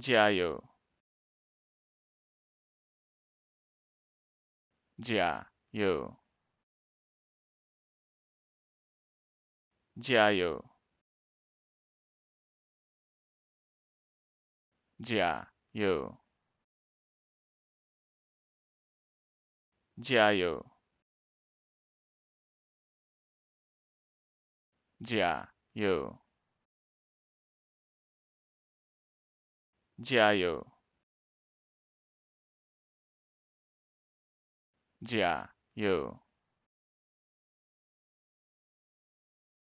加油，加油，加油，加油，加油，加油。加油！加油！